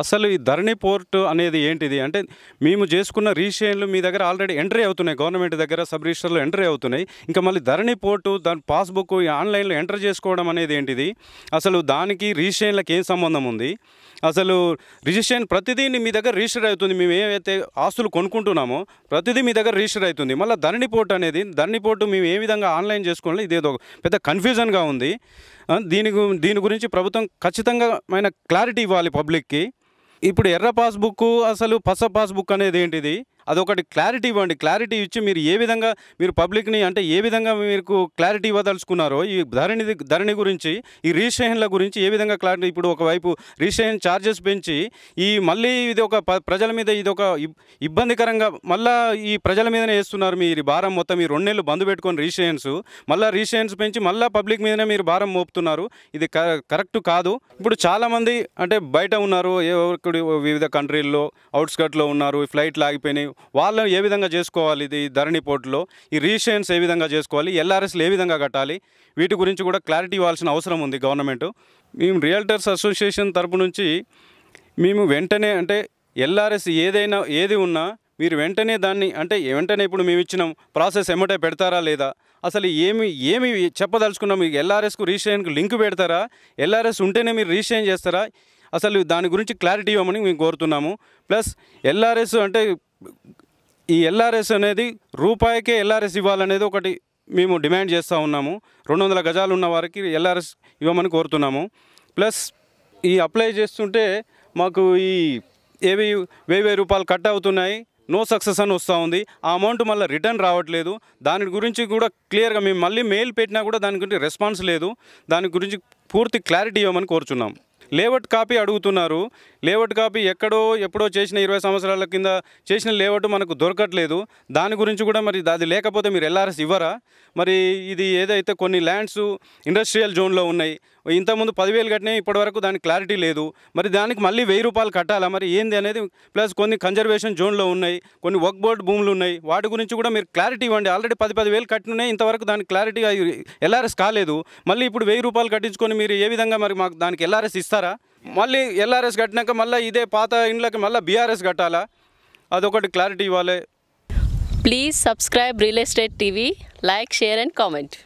అసలు ఈ ధరణి పోర్ట్ అనేది ఏంటిది అంటే మేము చేసుకున్న రీషేన్లు మీ దగ్గర ఆల్రెడీ ఎంట్రీ అవుతున్నాయి గవర్నమెంట్ దగ్గర సబ్ రిజిస్టర్లు ఎంట్రీ అవుతున్నాయి ఇంకా మళ్ళీ ధరణి పోర్టు దాని పాస్బుక్ ఆన్లైన్లో ఎంటర్ చేసుకోవడం అనేది ఏంటిది అసలు దానికి రిజిస్ట్రేషన్లకు ఏం సంబంధం ఉంది అసలు రిజిస్ట్రేషన్ ప్రతిదీ మీ దగ్గర రిజిస్టర్ అవుతుంది మేము ఏవైతే ఆస్తులు కొనుక్కుంటున్నామో ప్రతిదీ మీ దగ్గర రిజిస్టర్ అవుతుంది మళ్ళీ ధరణి పోర్ట్ అనేది ధరణి పోర్టు మేము ఏ విధంగా ఆన్లైన్ చేసుకోవాలి ఇది పెద్ద కన్ఫ్యూజన్గా ఉంది దీని దీని గురించి ప్రభుత్వం ఖచ్చితంగా క్లారిటీ ఇవ్వాలి పబ్లిక్కి ఇప్పుడు ఎర్ర పాస్బుక్ అసలు పస పాస్బుక్ అనేది ఏంటిది అదొకటి క్లారిటీ ఇవ్వండి క్లారిటీ ఇచ్చి మీరు ఏ విధంగా మీరు పబ్లిక్ని అంటే ఏ విధంగా మీకు క్లారిటీ ఇవ్వదలుచుకున్నారో ఈ ధరణి ధరణి గురించి ఈ రిజిస్ట్రేషన్ల గురించి ఏ విధంగా క్లారిటీ ఇప్పుడు ఒకవైపు రిజిస్ట్రేషన్ ఛార్జెస్ పెంచి ఈ మళ్ళీ ఇది ఒక ప్రజల మీద ఇది ఒక ఇబ్బందికరంగా మళ్ళీ ఈ ప్రజల మీదనే వేస్తున్నారు మీరు భారం మొత్తం మీరు రెండు నెలలు బంద్ పెట్టుకొని రిజిస్ట్రేషన్స్ మళ్ళీ రిజిస్ట్రేషన్స్ పెంచి మళ్ళీ పబ్లిక్ మీదనే మీరు భారం మోపుతున్నారు ఇది కరెక్ట్ కాదు ఇప్పుడు చాలామంది అంటే బయట ఉన్నారు ఏ వివిధ కంట్రీల్లో అవుట్స్కట్లో ఉన్నారు ఫ్లైట్లు ఆగిపోయినాయి వాళ్ళని ఏ విధంగా చేసుకోవాలి ఇది ధరణి పోర్టులో ఈ రిజిస్ట్రేషన్స్ ఏ విధంగా చేసుకోవాలి ఎల్ఆర్ఎస్లు ఏ విధంగా కట్టాలి వీటి గురించి కూడా క్లారిటీ ఇవ్వాల్సిన అవసరం ఉంది గవర్నమెంట్ మేము రియల్టర్స్ అసోసియేషన్ తరపు నుంచి మేము వెంటనే అంటే ఎల్ఆర్ఎస్ ఏదైనా ఏది ఉన్నా మీరు వెంటనే దాన్ని అంటే వెంటనే ఇప్పుడు మేము ఇచ్చిన ప్రాసెస్ ఎమ్మటే పెడతారా లేదా అసలు ఏమి ఏమి చెప్పదలుచుకున్నాం మీకు ఎల్ఆర్ఎస్కు రిజిస్ట్రేషన్కి లింక్ పెడతారా ఎల్ఆర్ఎస్ ఉంటేనే మీరు రిజిస్ట్రేషన్ చేస్తారా అసలు దాని గురించి క్లారిటీ ఇవ్వమని మేము కోరుతున్నాము ప్లస్ ఎల్ఆర్ఎస్ అంటే ఈ ఎల్ఆర్ఎస్ అనేది రూపాయికే ఎల్ఆర్ఎస్ ఇవ్వాలనేది ఒకటి మేము డిమాండ్ చేస్తూ ఉన్నాము రెండు వందల గజాలు ఉన్న వారికి ఎల్ఆర్ఎస్ ఇవ్వమని కోరుతున్నాము ప్లస్ ఈ అప్లై చేస్తుంటే మాకు ఈ ఏవి వెయ్యి వెయ్యి రూపాయలు కట్ అవుతున్నాయి నో సక్సెస్ అని వస్తూ ఉంది ఆ అమౌంట్ మళ్ళీ రిటర్న్ రావట్లేదు దాని గురించి కూడా క్లియర్గా మేము మళ్ళీ మెయిల్ పెట్టినా కూడా దాని గురించి రెస్పాన్స్ లేదు దాని గురించి పూర్తి క్లారిటీ ఇవ్వమని కోరుచున్నాం లేఅవుట్ కాపీ అడుగుతున్నారు లేఅవుట్ కాపీ ఎక్కడో ఎప్పుడో చేసిన ఇరవై సంవత్సరాల కింద చేసిన లేఅవుట్ మనకు దొరకట్లేదు దాని గురించి కూడా మరి అది లేకపోతే మీరు ఎల్ఆర్ఎస్ ఇవ్వరా మరి ఇది ఏదైతే కొన్ని ల్యాండ్స్ ఇండస్ట్రియల్ జోన్లో ఉన్నాయి ఇంతకుముందు పదివేలు కట్టినా ఇప్పటివరకు దానికి క్లారిటీ లేదు మరి దానికి మళ్ళీ వెయ్యి రూపాయలు కట్టాలా మరి ఏంది అనేది ప్లస్ కొన్ని కన్జర్వేషన్ జోన్లో ఉన్నాయి కొన్ని వర్క్ బోర్డ్ భూములు ఉన్నాయి వాటి గురించి కూడా మీరు క్లారిటీ ఇవ్వండి ఆల్రెడీ పది పదివేలు కట్టినాయి ఇంతవరకు దానికి క్లారిటీ ఎల్ఆర్ఎస్ కాలేదు మళ్ళీ ఇప్పుడు వెయ్యి రూపాయలు కట్టించుకొని మీరు ఏ విధంగా మరి మాకు దానికి ఎల్ఆర్ఎస్ ఇస్తారా మళ్ళీ ఎల్ఆర్ఎస్ కట్టినాక మళ్ళీ ఇదే పాత ఇండ్లకి మళ్ళీ బీఆర్ఎస్ కట్టాలా అదొకటి క్లారిటీ ఇవ్వాలి please subscribe real estate TV like share and comment